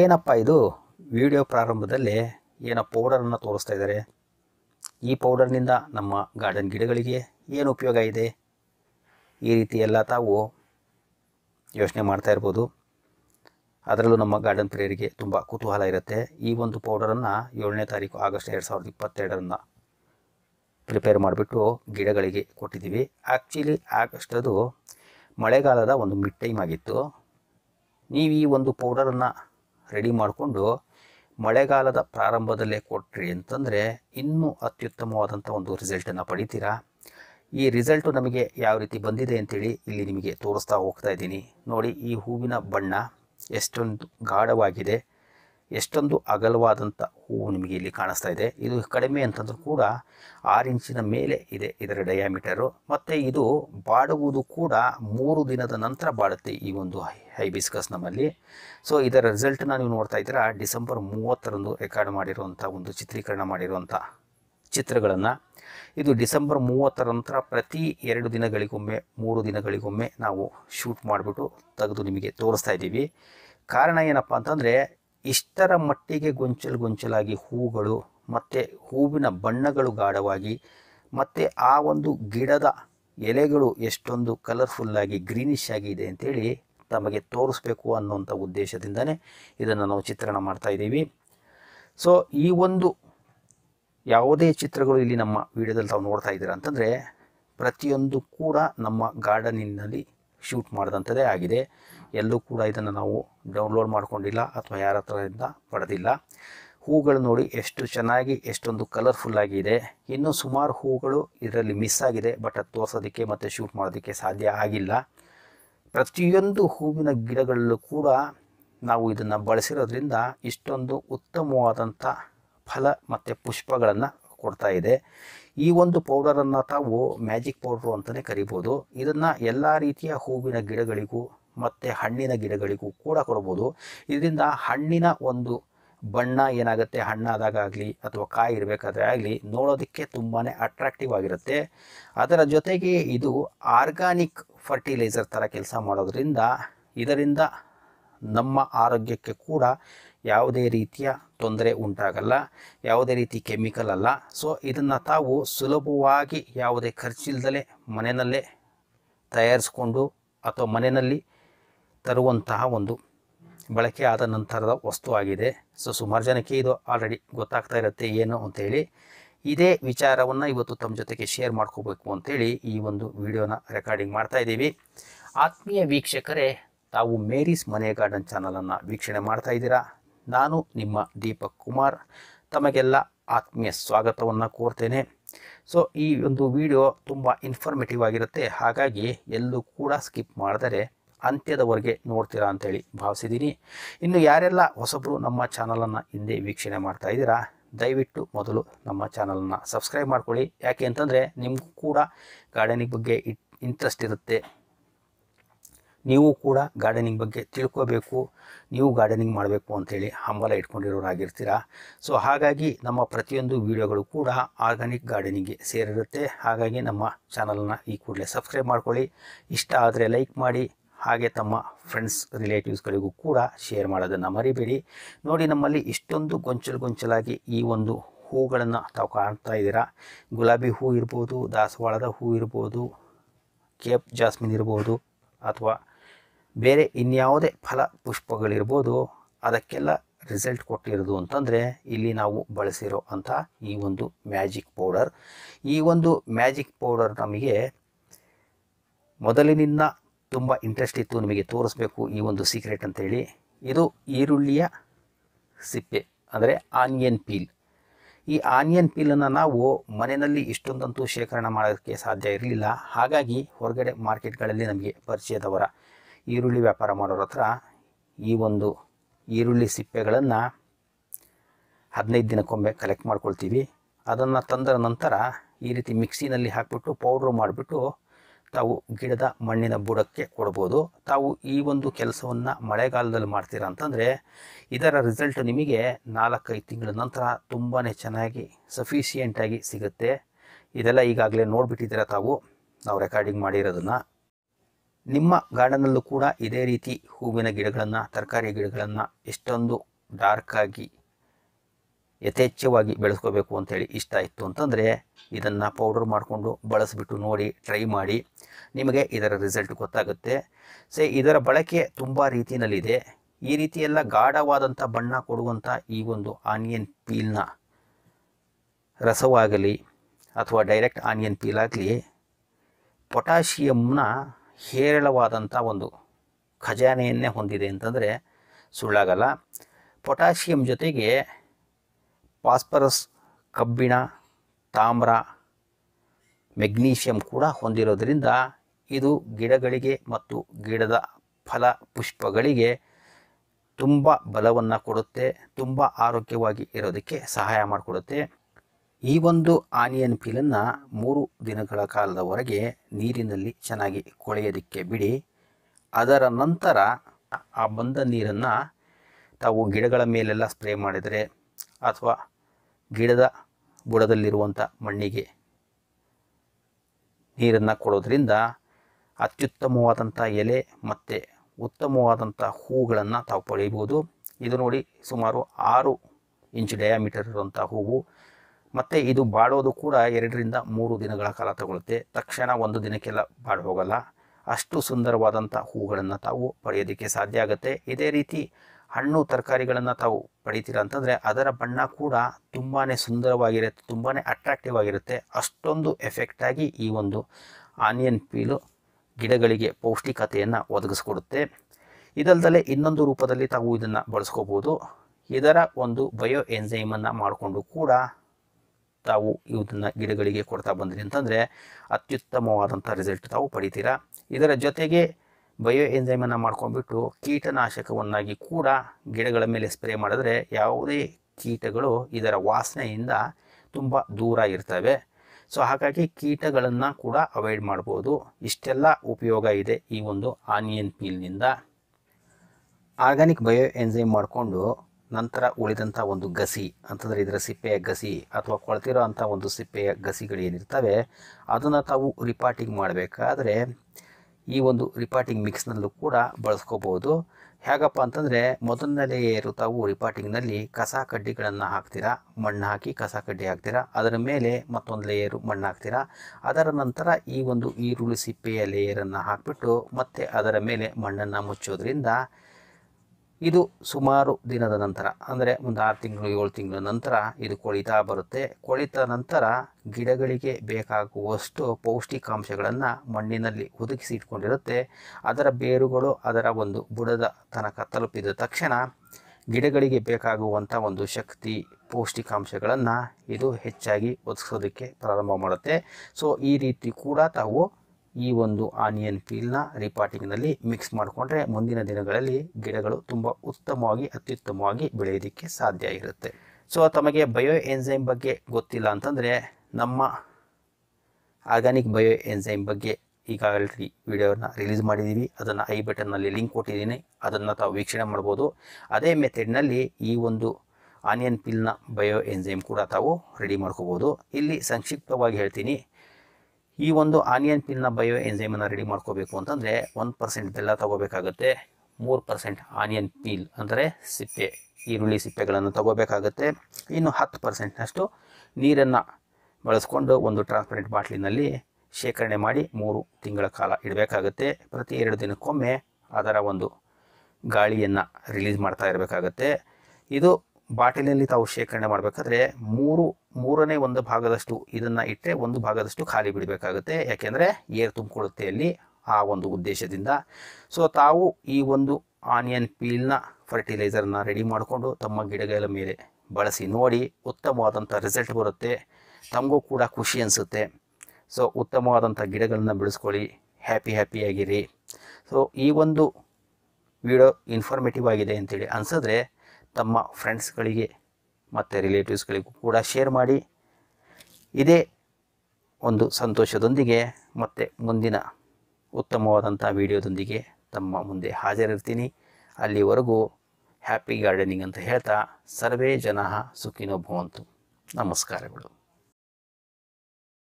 ಏನಪ್ಪ ಇದು ವಿಡಿಯೋ ಪ್ರಾರಂಭದಲ್ಲಿ ಏನೋ ಪೌಡರನ್ನು ತೋರಿಸ್ತಾ ಇದ್ದಾರೆ ಈ ಪೌಡರ್ನಿಂದ ನಮ್ಮ ಗಾರ್ಡನ್ ಗಿಡಗಳಿಗೆ ಏನು ಉಪಯೋಗ ಇದೆ ಈ ರೀತಿ ಎಲ್ಲ ತಾವು ಯೋಚನೆ ಮಾಡ್ತಾ ಇರ್ಬೋದು ಅದರಲ್ಲೂ ನಮ್ಮ ಗಾರ್ಡನ್ ಪ್ರಿಯರಿಗೆ ತುಂಬ ಕುತೂಹಲ ಇರುತ್ತೆ ಈ ಒಂದು ಪೌಡರನ್ನು ಏಳನೇ ತಾರೀಕು ಆಗಸ್ಟ್ ಎರಡು ಸಾವಿರದ ಇಪ್ಪತ್ತೆರಡರನ್ನು ಪ್ರಿಪೇರ್ ಮಾಡಿಬಿಟ್ಟು ಗಿಡಗಳಿಗೆ ಕೊಟ್ಟಿದ್ದೀವಿ ಆ್ಯಕ್ಚುಲಿ ಆಗಸ್ಟ್ ಅದು ಮಳೆಗಾಲದ ಒಂದು ಮಿಡ್ ಟೈಮ್ ಆಗಿತ್ತು ನೀವು ಈ ಒಂದು ಪೌಡರನ್ನು ರೆಡಿ ಮಾಡಿಕೊಂಡು ಮಳೆಗಾಲದ ಪ್ರಾರಂಭದಲ್ಲೇ ಕೊಟ್ಟ್ರಿ ಅಂತಂದರೆ ಇನ್ನೂ ಅತ್ಯುತ್ತಮವಾದಂಥ ಒಂದು ರಿಸಲ್ಟನ್ನು ಪಡಿತೀರಾ ಈ ರಿಸಲ್ಟು ನಮಗೆ ಯಾವ ರೀತಿ ಬಂದಿದೆ ಅಂತೇಳಿ ಇಲ್ಲಿ ನಿಮಗೆ ತೋರಿಸ್ತಾ ಹೋಗ್ತಾ ಇದ್ದೀನಿ ನೋಡಿ ಈ ಹೂವಿನ ಬಣ್ಣ ಎಷ್ಟೊಂದು ಗಾಢವಾಗಿದೆ ಎಷ್ಟೊಂದು ಅಗಲವಾದಂಥ ಹೂವು ನಿಮಗೆ ಇಲ್ಲಿ ಕಾಣಿಸ್ತಾ ಇದೆ ಇದು ಕಡಿಮೆ ಅಂತಂದ್ರೂ ಕೂಡ ಆರು ಇಂಚಿನ ಮೇಲೆ ಇದೆ ಇದರ ಡಯಾಮೀಟರು ಮತ್ತು ಇದು ಬಾಡುವುದು ಕೂಡ ಮೂರು ದಿನದ ನಂತರ ಬಾಡುತ್ತೆ ಈ ಒಂದು ಹೈಬಿಸ್ಕಸ್ ನಮ್ಮಲ್ಲಿ ಸೊ ಇದರ ರಿಸಲ್ಟನ್ನ ನೀವು ನೋಡ್ತಾ ಇದ್ದೀರಾ ಡಿಸೆಂಬರ್ ಮೂವತ್ತರಂದು ರೆಕಾರ್ಡ್ ಮಾಡಿರುವಂಥ ಒಂದು ಚಿತ್ರೀಕರಣ ಮಾಡಿರುವಂಥ ಚಿತ್ರಗಳನ್ನು ಇದು ಡಿಸೆಂಬರ್ ಮೂವತ್ತರ ನಂತರ ಪ್ರತಿ ಎರಡು ದಿನಗಳಿಗೊಮ್ಮೆ ಮೂರು ದಿನಗಳಿಗೊಮ್ಮೆ ನಾವು ಶೂಟ್ ಮಾಡಿಬಿಟ್ಟು ತೆಗೆದು ನಿಮಗೆ ತೋರಿಸ್ತಾ ಇದ್ದೀವಿ ಕಾರಣ ಏನಪ್ಪ ಅಂತಂದರೆ ಇಷ್ಟರ ಮಟ್ಟಿಗೆ ಗೊಂಚಲು ಗೊಂಚಲಾಗಿ ಹೂಗಳು ಮತ್ತು ಹೂವಿನ ಬಣ್ಣಗಳು ಗಾಢವಾಗಿ ಮತ್ತು ಆ ಒಂದು ಗಿಡದ ಎಲೆಗಳು ಎಷ್ಟೊಂದು ಕಲರ್ಫುಲ್ಲಾಗಿ ಗ್ರೀನಿಶ್ ಆಗಿದೆ ಅಂತೇಳಿ ತಮಗೆ ತೋರಿಸ್ಬೇಕು ಅನ್ನುವಂಥ ಉದ್ದೇಶದಿಂದನೇ ಇದನ್ನು ನಾವು ಚಿತ್ರಣ ಮಾಡ್ತಾ ಇದ್ದೀವಿ ಸೊ ಈ ಒಂದು ಯಾವುದೇ ಚಿತ್ರಗಳು ಇಲ್ಲಿ ನಮ್ಮ ವಿಡಿಯೋದಲ್ಲಿ ತಾವು ನೋಡ್ತಾ ಇದ್ದೀರಾ ಅಂತಂದರೆ ಪ್ರತಿಯೊಂದು ಕೂಡ ನಮ್ಮ ಗಾರ್ಡನಿನಲ್ಲಿ ಶೂಟ್ ಮಾಡಿದಂಥದ್ದೇ ಆಗಿದೆ ಎಲ್ಲೂ ಕೂಡ ಇದನ್ನು ನಾವು ಡೌನ್ಲೋಡ್ ಮಾಡಿಕೊಂಡಿಲ್ಲ ಅಥವಾ ಯಾರ ಹತ್ರದಿಂದ ಪಡೆದಿಲ್ಲ ಹೂಗಳು ನೋಡಿ ಎಷ್ಟು ಚೆನ್ನಾಗಿ ಎಷ್ಟೊಂದು ಕಲರ್ಫುಲ್ ಆಗಿದೆ ಇನ್ನೂ ಸುಮಾರು ಹೂಗಳು ಇದರಲ್ಲಿ ಮಿಸ್ ಆಗಿದೆ ಬಟ್ ಅದು ತೋರಿಸೋದಕ್ಕೆ ಮತ್ತು ಶೂಟ್ ಮಾಡೋದಕ್ಕೆ ಸಾಧ್ಯ ಆಗಿಲ್ಲ ಪ್ರತಿಯೊಂದು ಹೂವಿನ ಗಿಡಗಳಲ್ಲೂ ಕೂಡ ನಾವು ಇದನ್ನು ಬಳಸಿರೋದ್ರಿಂದ ಇಷ್ಟೊಂದು ಉತ್ತಮವಾದಂಥ ಫಲ ಮತ್ತು ಪುಷ್ಪಗಳನ್ನು ಕೊಡ್ತಾ ಇದೆ ಈ ಒಂದು ಪೌಡರನ್ನು ತಾವು ಮ್ಯಾಜಿಕ್ ಪೌಡರ್ ಅಂತಲೇ ಕರಿಬೋದು ಇದನ್ನು ಎಲ್ಲ ರೀತಿಯ ಹೂವಿನ ಗಿಡಗಳಿಗೂ ಮತ್ತು ಹಣ್ಣಿನ ಗಿಡಗಳಿಗೂ ಕೂಡ ಕೊಡ್ಬೋದು ಇದರಿಂದ ಹಣ್ಣಿನ ಒಂದು ಬಣ್ಣ ಏನಾಗುತ್ತೆ ಹಣ್ಣಾದಾಗ ಆಗಲಿ ಅಥವಾ ಕಾಯಿ ಇರಬೇಕಾದ್ರೆ ಆಗಲಿ ನೋಡೋದಕ್ಕೆ ತುಂಬಾ ಅಟ್ರಾಕ್ಟಿವ್ ಆಗಿರುತ್ತೆ ಅದರ ಜೊತೆಗೆ ಇದು ಆರ್ಗಾನಿಕ್ ಫರ್ಟಿಲೈಸರ್ ಥರ ಕೆಲಸ ಮಾಡೋದ್ರಿಂದ ಇದರಿಂದ ನಮ್ಮ ಆರೋಗ್ಯಕ್ಕೆ ಕೂಡ ಯಾವುದೇ ರೀತಿಯ ತೊಂದರೆ ಉಂಟಾಗಲ್ಲ ಯಾವುದೇ ರೀತಿ ಕೆಮಿಕಲ್ ಅಲ್ಲ ಸೊ ಇದನ್ನು ತಾವು ಸುಲಭವಾಗಿ ಯಾವುದೇ ಖರ್ಚಿಲ್ಲದಲ್ಲೇ ಮನೆಯಲ್ಲೇ ತಯಾರಿಸ್ಕೊಂಡು ಅಥವಾ ಮನೆಯಲ್ಲಿ ತರುವಂತಹ ಒಂದು ಬಳಕೆ ಆದ ನಂತರದ ವಸ್ತು ಆಗಿದೆ ಸೊ ಸುಮಾರು ಜನಕ್ಕೆ ಇದು ಆಲ್ರೆಡಿ ಗೊತ್ತಾಗ್ತಾ ಇರುತ್ತೆ ಏನು ಅಂತೇಳಿ ಇದೇ ವಿಚಾರವನ್ನು ಇವತ್ತು ತಮ್ಮ ಜೊತೆಗೆ ಶೇರ್ ಮಾಡ್ಕೋಬೇಕು ಅಂತೇಳಿ ಈ ಒಂದು ವಿಡಿಯೋನ ರೆಕಾರ್ಡಿಂಗ್ ಮಾಡ್ತಾ ಆತ್ಮೀಯ ವೀಕ್ಷಕರೇ ತಾವು ಮೇರೀಸ್ ಮನೆ ಗಾರ್ಡನ್ ಚಾನಲನ್ನು ವೀಕ್ಷಣೆ ಮಾಡ್ತಾ ಇದ್ದೀರಾ ನಾನು ನಿಮ್ಮ ದೀಪಕ್ ಕುಮಾರ್ ತಮಗೆಲ್ಲ ಆತ್ಮೀಯ ಸ್ವಾಗತವನ್ನು ಕೋರ್ತೇನೆ ಸೊ ಈ ಒಂದು ವಿಡಿಯೋ ತುಂಬ ಇನ್ಫಾರ್ಮೇಟಿವ್ ಆಗಿರುತ್ತೆ ಹಾಗಾಗಿ ಎಲ್ಲೂ ಕೂಡ ಸ್ಕಿಪ್ ಮಾಡಿದರೆ ಅಂತ್ಯದವರೆಗೆ ನೋಡ್ತೀರಾ ಅಂತೇಳಿ ಭಾವಿಸಿದ್ದೀನಿ ಇನ್ನು ಯಾರೆಲ್ಲ ಹೊಸಬರು ನಮ್ಮ ಚಾನಲನ್ನು ಹಿಂದೆ ವೀಕ್ಷಣೆ ಮಾಡ್ತಾ ಇದ್ದೀರಾ ದಯವಿಟ್ಟು ಮೊದಲು ನಮ್ಮ ಚಾನಲನ್ನು ಸಬ್ಸ್ಕ್ರೈಬ್ ಮಾಡ್ಕೊಳ್ಳಿ ಯಾಕೆ ಅಂತಂದರೆ ನಿಮಗೂ ಕೂಡ ಗಾರ್ಡನಿಂಗ್ ಬಗ್ಗೆ ಇಂಟ್ರೆಸ್ಟ್ ಇರುತ್ತೆ ನೀವು ಕೂಡ ಗಾರ್ಡನಿಂಗ್ ಬಗ್ಗೆ ತಿಳ್ಕೋಬೇಕು ನೀವು ಗಾರ್ಡನಿಂಗ್ ಮಾಡಬೇಕು ಅಂತೇಳಿ ಹಂಬಲ ಇಟ್ಕೊಂಡಿರೋರಾಗಿರ್ತೀರ ಸೊ ಹಾಗಾಗಿ ನಮ್ಮ ಪ್ರತಿಯೊಂದು ವಿಡಿಯೋಗಳು ಕೂಡ ಆರ್ಗಾನಿಕ್ ಗಾರ್ಡನಿಂಗ್ಗೆ ಸೇರಿರುತ್ತೆ ಹಾಗಾಗಿ ನಮ್ಮ ಚಾನಲನ್ನು ಈ ಕೂಡಲೇ ಸಬ್ಸ್ಕ್ರೈಬ್ ಮಾಡ್ಕೊಳ್ಳಿ ಇಷ್ಟ ಆದರೆ ಲೈಕ್ ಮಾಡಿ ಹಾಗೆ ತಮ್ಮ ಫ್ರೆಂಡ್ಸ್ ರಿಲೇಟಿವ್ಸ್ಗಳಿಗೂ ಕೂಡ ಶೇರ್ ಮಾಡೋದನ್ನು ಮರಿಬೇಡಿ ನೋಡಿ ನಮ್ಮಲ್ಲಿ ಇಷ್ಟೊಂದು ಗೊಂಚಲು ಗೊಂಚಲಾಗಿ ಈ ಒಂದು ಹೂಗಳನ್ನು ತಾವು ಕಾಣ್ತಾ ಇದ್ದೀರಾ ಗುಲಾಬಿ ಹೂ ಇರ್ಬೋದು ದಾಸವಾಳದ ಹೂ ಇರ್ಬೋದು ಕೇಪ್ ಜಾಸ್ಮಿನ್ ಇರ್ಬೋದು ಅಥವಾ ಬೇರೆ ಇನ್ಯಾವುದೇ ಫಲ ಪುಷ್ಪಗಳಿರ್ಬೋದು ಅದಕ್ಕೆಲ್ಲ ರಿಸಲ್ಟ್ ಕೊಟ್ಟಿರೋದು ಅಂತಂದರೆ ಇಲ್ಲಿ ನಾವು ಬಳಸಿರೋ ಅಂಥ ಈ ಒಂದು ಮ್ಯಾಜಿಕ್ ಪೌಡರ್ ಈ ಒಂದು ಮ್ಯಾಜಿಕ್ ಪೌಡರ್ ನಮಗೆ ಮೊದಲಿನಿಂದ ತುಂಬ ಇಂಟ್ರೆಸ್ಟ್ ಇತ್ತು ನಿಮಗೆ ತೋರಿಸ್ಬೇಕು ಈ ಒಂದು ಸೀಕ್ರೆಟ್ ಅಂತೇಳಿ ಇದು ಈರುಳ್ಳಿಯ ಸಿಪ್ಪೆ ಅಂದರೆ ಆನಿಯನ್ ಪೀಲ್ ಈ ಆನಿಯನ್ ಪೀಲನ್ನು ನಾವು ಮನೆಯಲ್ಲಿ ಇಷ್ಟೊಂದಂತೂ ಶೇಖರಣೆ ಮಾಡೋದಕ್ಕೆ ಸಾಧ್ಯ ಇರಲಿಲ್ಲ ಹಾಗಾಗಿ ಹೊರಗಡೆ ಮಾರ್ಕೆಟ್ಗಳಲ್ಲಿ ನಮಗೆ ಪರಿಚಯದವರ ಈರುಳ್ಳಿ ವ್ಯಾಪಾರ ಮಾಡೋರ ಹತ್ರ ಈ ಒಂದು ಈರುಳ್ಳಿ ಸಿಪ್ಪೆಗಳನ್ನು ಹದಿನೈದು ದಿನಕ್ಕೊಮ್ಮೆ ಕಲೆಕ್ಟ್ ಮಾಡ್ಕೊಳ್ತೀವಿ ಅದನ್ನು ತಂದ ನಂತರ ಈ ರೀತಿ ಮಿಕ್ಸಿನಲ್ಲಿ ಹಾಕಿಬಿಟ್ಟು ಪೌಡ್ರ್ ಮಾಡಿಬಿಟ್ಟು ತಾವು ಗಿಡದ ಮಣ್ಣಿನ ಬುಡಕ್ಕೆ ಕೊಡ್ಬೋದು ತಾವು ಈ ಒಂದು ಕೆಲಸವನ್ನು ಮಳೆಗಾಲದಲ್ಲಿ ಮಾಡ್ತೀರಾ ಅಂತಂದರೆ ಇದರ ರಿಸಲ್ಟ್ ನಿಮಗೆ ನಾಲ್ಕೈದು ತಿಂಗಳ ನಂತರ ತುಂಬಾ ಚೆನ್ನಾಗಿ ಸಫಿಷಿಯೆಂಟಾಗಿ ಸಿಗುತ್ತೆ ಇದೆಲ್ಲ ಈಗಾಗಲೇ ನೋಡಿಬಿಟ್ಟಿದ್ದೀರಾ ತಾವು ನಾವು ರೆಕಾರ್ಡಿಂಗ್ ಮಾಡಿರೋದನ್ನು ನಿಮ್ಮ ಗಾರ್ಡನಲ್ಲೂ ಕೂಡ ಇದೇ ರೀತಿ ಹೂವಿನ ಗಿಡಗಳನ್ನು ತರಕಾರಿ ಗಿಡಗಳನ್ನು ಎಷ್ಟೊಂದು ಡಾರ್ಕಾಗಿ ಯಥೇಚ್ಛವಾಗಿ ಬೆಳೆಸ್ಕೋಬೇಕು ಅಂತೇಳಿ ಇಷ್ಟ ಇತ್ತು ಅಂತಂದರೆ ಇದನ್ನು ಪೌಡರ್ ಮಾಡಿಕೊಂಡು ಬಳಸಿಬಿಟ್ಟು ನೋಡಿ ಟ್ರೈ ಮಾಡಿ ನಿಮಗೆ ಇದರ ರಿಸಲ್ಟ್ ಗೊತ್ತಾಗುತ್ತೆ ಸೊ ಇದರ ಬಳಕೆ ತುಂಬ ರೀತಿಯಲ್ಲಿದೆ ಈ ರೀತಿಯೆಲ್ಲ ಗಾಢವಾದಂಥ ಬಣ್ಣ ಕೊಡುವಂಥ ಈ ಒಂದು ಆನಿಯನ್ ಪೀಲ್ನ ರಸವಾಗಲಿ ಅಥವಾ ಡೈರೆಕ್ಟ್ ಆನಿಯನ್ ಪೀಲಾಗಲಿ ಆಗಲಿ ಪೊಟ್ಯಾಷಿಯಮ್ನ ಹೇರಳವಾದಂಥ ಒಂದು ಖಜಾನೆಯನ್ನೇ ಹೊಂದಿದೆ ಅಂತಂದರೆ ಸುಳ್ಳಾಗಲ್ಲ ಪೊಟ್ಯಾಷಿಯಂ ಜೊತೆಗೆ ಫಾಸ್ಫರಸ್ ಕಬ್ಬಿಣ ತಾಮ್ರ ಮೆಗ್ನೀಷಿಯಂ ಕೂಡ ಹೊಂದಿರೋದರಿಂದ ಇದು ಗಿಡಗಳಿಗೆ ಮತ್ತು ಗಿಡದ ಫಲ ಪುಷ್ಪಗಳಿಗೆ ತುಂಬ ಬಲವನ್ನು ಕೊಡುತ್ತೆ ತುಂಬ ಆರೋಗ್ಯವಾಗಿ ಇರೋದಕ್ಕೆ ಸಹಾಯ ಮಾಡಿಕೊಡುತ್ತೆ ಈ ಒಂದು ಆನಿಯನ್ ಪೀಲನ್ನು ಮೂರು ದಿನಗಳ ಕಾಲದವರೆಗೆ ನೀರಿನಲ್ಲಿ ಚೆನ್ನಾಗಿ ಕೊಳೆಯೋದಕ್ಕೆ ಬಿಡಿ ಅದರ ನಂತರ ಆ ಬಂದ ನೀರನ್ನು ತಾವು ಗಿಡಗಳ ಮೇಲೆಲ್ಲ ಸ್ಪ್ರೇ ಮಾಡಿದರೆ ಅಥವಾ ಗಿಡದ ಬುಡದಲ್ಲಿರುವಂಥ ಮಣ್ಣಿಗೆ ನೀರನ್ನು ಕೊಡೋದ್ರಿಂದ ಅತ್ಯುತ್ತಮವಾದಂಥ ಎಲೆ ಮತ್ತು ಉತ್ತಮವಾದಂಥ ಹೂಗಳನ್ನು ತಾವು ಪಡೆಯಬಹುದು ಇದು ನೋಡಿ ಸುಮಾರು ಆರು ಇಂಚ್ ಡಯಾಮೀಟರ್ ಇರುವಂಥ ಹೂವು ಮತ್ತು ಇದು ಬಾಡೋದು ಕೂಡ ಎರಡರಿಂದ ಮೂರು ದಿನಗಳ ಕಾಲ ತಗೊಳುತ್ತೆ ತಕ್ಷಣ ಒಂದು ದಿನಕ್ಕೆಲ್ಲ ಬಾಡೋಗಲ್ಲ ಹೋಗಲ್ಲ ಅಷ್ಟು ಸುಂದರವಾದಂಥ ಹೂಗಳನ್ನು ತಾವು ಪಡೆಯೋದಕ್ಕೆ ಸಾಧ್ಯ ಆಗುತ್ತೆ ಇದೇ ರೀತಿ ಹಣ್ಣು ತರಕಾರಿಗಳನ್ನು ತಾವು ಪಡೀತೀರ ಅಂತಂದರೆ ಅದರ ಬಣ್ಣ ಕೂಡ ತುಂಬಾ ಸುಂದರವಾಗಿರುತ್ತೆ ತುಂಬಾ ಅಟ್ರಾಕ್ಟಿವ್ ಆಗಿರುತ್ತೆ ಅಷ್ಟೊಂದು ಎಫೆಕ್ಟಾಗಿ ಈ ಒಂದು ಆನಿಯನ್ ಪೀಲು ಗಿಡಗಳಿಗೆ ಪೌಷ್ಟಿಕತೆಯನ್ನು ಒದಗಿಸ್ಕೊಡುತ್ತೆ ಇದಲ್ದಲೇ ಇನ್ನೊಂದು ರೂಪದಲ್ಲಿ ತಾವು ಇದನ್ನು ಬಳಸ್ಕೋಬೋದು ಇದರ ಒಂದು ಬಯೋ ಎಂಜೈಮನ್ನು ಮಾಡಿಕೊಂಡು ಕೂಡ ತಾವು ಇದನ್ನು ಗಿಡಗಳಿಗೆ ಕೊಡ್ತಾ ಬಂದ್ರಿ ಅಂತಂದರೆ ಅತ್ಯುತ್ತಮವಾದಂಥ ರಿಸಲ್ಟ್ ತಾವು ಪಡಿತೀರಾ ಇದರ ಜೊತೆಗೆ ಬಯೋ ಎಂಜೈಮನ್ನು ಮಾಡ್ಕೊಂಡ್ಬಿಟ್ಟು ಕೀಟನಾಶಕವನ್ನಾಗಿ ಕೂಡ ಗಿಡಗಳ ಮೇಲೆ ಸ್ಪ್ರೇ ಮಾಡಿದ್ರೆ ಯಾವುದೇ ಕೀಟಗಳು ಇದರ ವಾಸನೆಯಿಂದ ತುಂಬ ದೂರ ಇರ್ತವೆ ಸೊ ಹಾಗಾಗಿ ಕೀಟಗಳನ್ನು ಕೂಡ ಅವಾಯ್ಡ್ ಮಾಡ್ಬೋದು ಇಷ್ಟೆಲ್ಲ ಉಪಯೋಗ ಇದೆ ಈ ಒಂದು ಆನಿಯನ್ ಪೀಲ್ನಿಂದ ಆರ್ಗ್ಯಾನಿಕ್ ಬಯೋ ಎಂಜೈಮ್ ಮಾಡಿಕೊಂಡು ನಂತರ ಉಳಿದಂಥ ಒಂದು ಗಸಿ ಅಂತಂದರೆ ಇದರ ಸಿಪ್ಪೆಯ ಗಸಿ ಅಥವಾ ಕೊಳತಿರೋ ಅಂಥ ಒಂದು ಸಿಪ್ಪೆಯ ಗಸಿಗಳೇನಿರ್ತವೆ ಅದನ್ನು ತಾವು ರಿಪಾರ್ಟಿಂಗ್ ಮಾಡಬೇಕಾದ್ರೆ ಈ ಒಂದು ರಿಪಾರ್ಟಿಂಗ್ ಮಿಕ್ಸ್ನಲ್ಲೂ ಕೂಡ ಬಳಸ್ಕೋಬೋದು ಹೇಗಪ್ಪ ಅಂತಂದರೆ ಮೊದಲನೇ ಲೇಯರು ತಾವು ರಿಪಾರ್ಟಿಂಗ್ನಲ್ಲಿ ಕಸ ಕಡ್ಡಿಗಳನ್ನು ಹಾಕ್ತೀರಾ ಮಣ್ಣು ಹಾಕಿ ಕಸ ಕಡ್ಡಿ ಹಾಕ್ತೀರಾ ಅದರ ಮೇಲೆ ಮತ್ತೊಂದು ಲೇಯರು ಮಣ್ಣು ಹಾಕ್ತೀರಾ ಅದರ ನಂತರ ಈ ಒಂದು ಈರುಳ್ಳಿ ಸಿಪ್ಪೆಯ ಲೇಯರನ್ನು ಹಾಕಿಬಿಟ್ಟು ಮತ್ತೆ ಅದರ ಮೇಲೆ ಮಣ್ಣನ್ನು ಮುಚ್ಚೋದ್ರಿಂದ ಇದು ಸುಮಾರು ದಿನದ ನಂತರ ಅಂದರೆ ಒಂದು ಆರು ತಿಂಗಳು ಏಳು ತಿಂಗಳ ನಂತರ ಇದು ಕೊಳಿತಾ ಬರುತ್ತೆ ಕೊಳಿತ ನಂತರ ಗಿಡಗಳಿಗೆ ಬೇಕಾಗುವಷ್ಟು ಪೌಷ್ಟಿಕಾಂಶಗಳನ್ನು ಮಣ್ಣಿನಲ್ಲಿ ಒದಗಿಸಿ ಇಟ್ಕೊಂಡಿರುತ್ತೆ ಅದರ ಬೇರುಗಳು ಅದರ ಒಂದು ಬುಡದ ತನಕ ತಲುಪಿದ ತಕ್ಷಣ ಗಿಡಗಳಿಗೆ ಬೇಕಾಗುವಂಥ ಒಂದು ಶಕ್ತಿ ಪೌಷ್ಟಿಕಾಂಶಗಳನ್ನು ಇದು ಹೆಚ್ಚಾಗಿ ಒದಗಿಸೋದಕ್ಕೆ ಪ್ರಾರಂಭ ಮಾಡುತ್ತೆ ಸೊ ಈ ರೀತಿ ಕೂಡ ತಾವು ಈ ಒಂದು ಆನಿಯನ್ ಪೀಲ್ನ ರಿಪಾರ್ಟಿಂಗ್ನಲ್ಲಿ ಮಿಕ್ಸ್ ಮಾಡಿಕೊಂಡ್ರೆ ಮುಂದಿನ ದಿನಗಳಲ್ಲಿ ಗಿಡಗಳು ತುಂಬ ಉತ್ತಮವಾಗಿ ಅತ್ಯುತ್ತಮವಾಗಿ ಬೆಳೆಯೋದಕ್ಕೆ ಸಾಧ್ಯ ಇರುತ್ತೆ ಸೊ ತಮಗೆ ಬಯೋ ಎನ್ಸೈಮ್ ಬಗ್ಗೆ ಗೊತ್ತಿಲ್ಲ ಅಂತಂದರೆ ನಮ್ಮ ಆರ್ಗ್ಯಾನಿಕ್ ಬಯೋ ಎನ್ಸೈಮ್ ಬಗ್ಗೆ ಈಗ ವಿಡಿಯೋನ ರಿಲೀಸ್ ಮಾಡಿದ್ದೀವಿ ಅದನ್ನು ಐ ಬಟನ್ನಲ್ಲಿ ಲಿಂಕ್ ಕೊಟ್ಟಿದ್ದೀನಿ ಅದನ್ನು ತಾವು ವೀಕ್ಷಣೆ ಮಾಡ್ಬೋದು ಅದೇ ಮೆಥೆಡ್ನಲ್ಲಿ ಈ ಒಂದು ಆನಿಯನ್ ಪಿಲ್ನ ಬಯೋ ಎನ್ಸೈಮ್ ಕೂಡ ತಾವು ರೆಡಿ ಮಾಡ್ಕೋಬೋದು ಇಲ್ಲಿ ಸಂಕ್ಷಿಪ್ತವಾಗಿ ಹೇಳ್ತೀನಿ ಈ ಒಂದು ಆನಿಯನ್ ಪಿಲ್ನ ಬಯೋ ಎಂಜೈಮನ್ನು ರೆಡಿ ಮಾಡ್ಕೋಬೇಕು ಅಂತಂದರೆ ಒಂದು ಪರ್ಸೆಂಟ್ ಬೆಲ್ಲ ತಗೋಬೇಕಾಗುತ್ತೆ ಮೂರು ಪರ್ಸೆಂಟ್ ಆನಿಯನ್ ಪೀಲ್ ಅಂದರೆ ಸಿಪ್ಪೆ ಈರುಳ್ಳಿ ಸಿಪ್ಪೆಗಳನ್ನು ತಗೋಬೇಕಾಗುತ್ತೆ ಇನ್ನು ಹತ್ತು ಪರ್ಸೆಂಟ್ನಷ್ಟು ನೀರನ್ನು ಬಳಸ್ಕೊಂಡು ಒಂದು ಟ್ರಾನ್ಸ್ಪರೆಂಟ್ ಬಾಟ್ಲಿನಲ್ಲಿ ಶೇಖರಣೆ ಮಾಡಿ ಮೂರು ತಿಂಗಳ ಕಾಲ ಇಡಬೇಕಾಗುತ್ತೆ ಪ್ರತಿ ಎರಡು ದಿನಕ್ಕೊಮ್ಮೆ ಅದರ ಒಂದು ಗಾಳಿಯನ್ನು ರಿಲೀಸ್ ಮಾಡ್ತಾ ಇರಬೇಕಾಗುತ್ತೆ ಇದು ಬಾಟಲಿನಲ್ಲಿ ತಾವು ಶೇಖರಣೆ ಮಾಡಬೇಕಾದ್ರೆ ಮೂರು ಮೂರನೇ ಒಂದು ಭಾಗದಷ್ಟು ಇದನ್ನು ಇಟ್ಟರೆ ಒಂದು ಭಾಗದಷ್ಟು ಖಾಲಿ ಬಿಡಬೇಕಾಗುತ್ತೆ ಯಾಕೆಂದರೆ ಏರ್ ತುಂಬಿಕೊಳ್ಳುತ್ತೆ ಅಲ್ಲಿ ಆ ಒಂದು ಉದ್ದೇಶದಿಂದ ಸೊ ತಾವು ಈ ಒಂದು ಆನಿಯನ್ ಪೀಲ್ನ ಫರ್ಟಿಲೈಸರ್ನ ರೆಡಿ ಮಾಡಿಕೊಂಡು ತಮ್ಮ ಗಿಡಗಳ ಮೇಲೆ ಬಳಸಿ ನೋಡಿ ಉತ್ತಮವಾದಂಥ ರಿಸಲ್ಟ್ ಬರುತ್ತೆ ತಮಗೂ ಕೂಡ ಖುಷಿ ಅನಿಸುತ್ತೆ ಸೊ ಉತ್ತಮವಾದಂಥ ಗಿಡಗಳನ್ನು ಬೆಳೆಸ್ಕೊಳ್ಳಿ ಹ್ಯಾಪಿ ಹ್ಯಾಪಿಯಾಗಿರಿ ಸೊ ಈ ಒಂದು ವಿಡಿಯೋ ಇನ್ಫಾರ್ಮೇಟಿವ್ ಆಗಿದೆ ಅಂತೇಳಿ ಅನಿಸಿದ್ರೆ ತಮ್ಮ ಫ್ರೆಂಡ್ಸ್ಗಳಿಗೆ ಮತ್ತು ರಿಲೇಟಿವ್ಸ್ಗಳಿಗೂ ಕೂಡ ಶೇರ್ ಮಾಡಿ ಇದೇ ಒಂದು ಸಂತೋಷದೊಂದಿಗೆ ಮತ್ತು ಮುಂದಿನ ಉತ್ತಮವಾದಂಥ ವಿಡಿಯೋದೊಂದಿಗೆ ತಮ್ಮ ಮುಂದೆ ಹಾಜರಿರ್ತೀನಿ ಅಲ್ಲಿವರೆಗೂ ಹ್ಯಾಪಿ ಗಾರ್ಡನಿಂಗ್ ಅಂತ ಹೇಳ್ತಾ ಸರ್ವೇ ಜನ ಸುಖಿನೋ ಭವಂತು ನಮಸ್ಕಾರಗಳು